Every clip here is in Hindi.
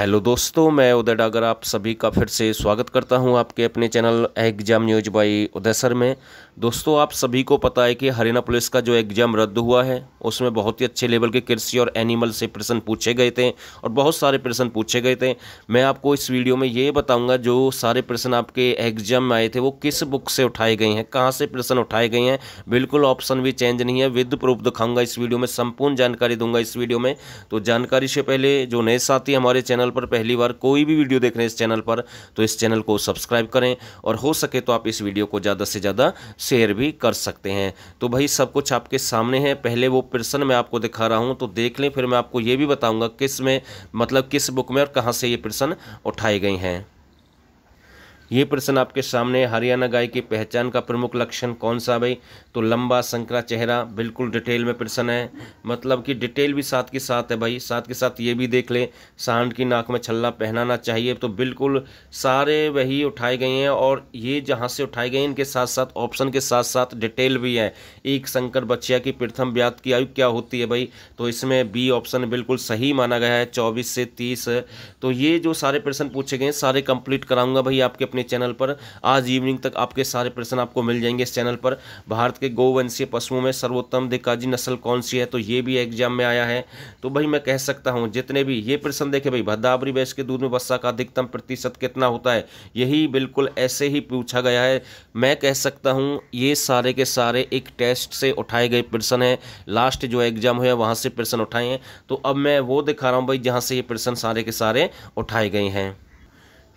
हेलो दोस्तों मैं उदय डागर आप सभी का फिर से स्वागत करता हूं आपके अपने channel exam news by Uday sir में दोस्तों आप सभी को पता है कि हरियाणा पुलिस का जो एग्ज़ाम रद्द हुआ है उसमें बहुत ही अच्छे लेवल के कृषि और एनिमल से प्रश्न पूछे गए थे और बहुत सारे प्रश्न पूछे गए थे मैं आपको इस वीडियो में ये बताऊँगा जो सारे प्रश्न आपके एग्जाम में आए थे वो किस बुक से उठाए गए हैं कहाँ से प्रश्न उठाए गए हैं बिल्कुल ऑप्शन भी चेंज नहीं है विद प्रूफ दिखाऊँगा इस वीडियो में संपूर्ण जानकारी दूंगा इस वीडियो में तो जानकारी से पहले जो नए साथी हमारे चैनल चैनल पर पहली बार कोई भी वीडियो देख रहे हैं इस चैनल पर तो इस चैनल को सब्सक्राइब करें और हो सके तो आप इस वीडियो को ज़्यादा से ज़्यादा शेयर भी कर सकते हैं तो भाई सब कुछ आपके सामने है पहले वो प्रश्न मैं आपको दिखा रहा हूँ तो देख लें फिर मैं आपको ये भी बताऊँगा किस में मतलब किस बुक में और कहाँ से ये प्रश्न उठाए गए हैं ये प्रश्न आपके सामने हरियाणा गाय की पहचान का प्रमुख लक्षण कौन सा भाई तो लंबा संकरा चेहरा बिल्कुल डिटेल में प्रश्न है मतलब कि डिटेल भी साथ के साथ है भाई साथ के साथ ये भी देख लें सांड की नाक में छल्ला पहनाना चाहिए तो बिल्कुल सारे वही उठाए गए हैं और ये जहाँ से उठाए गए हैं इनके साथ साथ ऑप्शन के साथ साथ डिटेल भी है एक संकर बच्चिया की प्रथम ब्यात की आयु क्या होती है भाई तो इसमें बी ऑप्शन बिल्कुल सही माना गया है चौबीस से तीस तो ये जो सारे प्रश्न पूछे गए हैं सारे कंप्लीट कराऊंगा भाई आपके अपने अपने चैनल पर आज इवनिंग तक आपके सारे प्रश्न आपको मिल जाएंगे इस चैनल पर भारत के गौवंशीय पशुओं में सर्वोत्तम दिकाजी नस्ल कौन सी है तो ये भी एग्जाम में आया है तो भाई मैं कह सकता हूँ जितने भी ये प्रश्न देखे भाई भद्दावरी भैंस के दूध में वसा का अधिकतम प्रतिशत कितना होता है यही बिल्कुल ऐसे ही पूछा गया है मैं कह सकता हूँ ये सारे के सारे एक टेस्ट से उठाए गए प्रश्न हैं लास्ट जो एग्जाम हुआ वहाँ से प्रश्न उठाए हैं तो अब मैं वो दिखा रहा हूँ भाई जहाँ से ये प्रश्न सारे के सारे उठाए गए हैं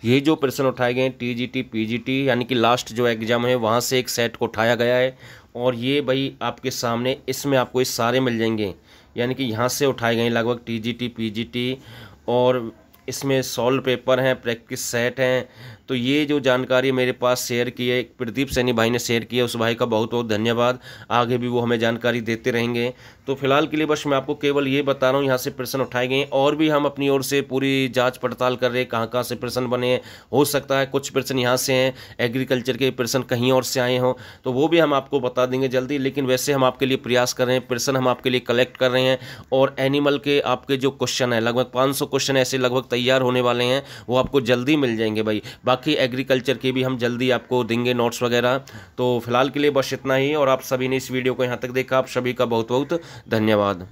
ये जो प्रश्न उठाए गए हैं टीजीटी पीजीटी यानी कि लास्ट जो एग्ज़ाम है वहाँ से एक सेट को उठाया गया है और ये भाई आपके सामने इसमें आपको ये सारे मिल जाएंगे यानी कि यहाँ से उठाए गए लगभग जी टी और इसमें सॉल्व पेपर हैं प्रैक्टिस सेट हैं तो ये जो जानकारी मेरे पास शेयर की है प्रदीप सैनी भाई ने शेयर किया उस भाई का बहुत बहुत धन्यवाद आगे भी वो हमें जानकारी देते रहेंगे तो फिलहाल के लिए बस मैं आपको केवल ये बता रहा हूँ यहाँ से प्रश्न उठाए गए और भी हम अपनी ओर से पूरी जाँच पड़ताल कर रहे हैं कहाँ कहाँ से प्रश्न बने हैं हो सकता है कुछ प्रश्न यहाँ से हैं एग्रीकल्चर के प्रश्न कहीं और से आए हों तो वो भी हम आपको बता देंगे जल्दी लेकिन वैसे हम आपके लिए प्रयास कर रहे हैं प्रश्न हम आपके लिए कलेक्ट कर रहे हैं और एनिमल के आपके जो क्वेश्चन हैं लगभग पाँच क्वेश्चन ऐसे लगभग तैयार होने वाले हैं वो आपको जल्दी मिल जाएंगे भाई बाकी एग्रीकल्चर के भी हम जल्दी आपको देंगे नोट्स वगैरह तो फिलहाल के लिए बस इतना ही और आप सभी ने इस वीडियो को यहाँ तक देखा आप सभी का बहुत बहुत धन्यवाद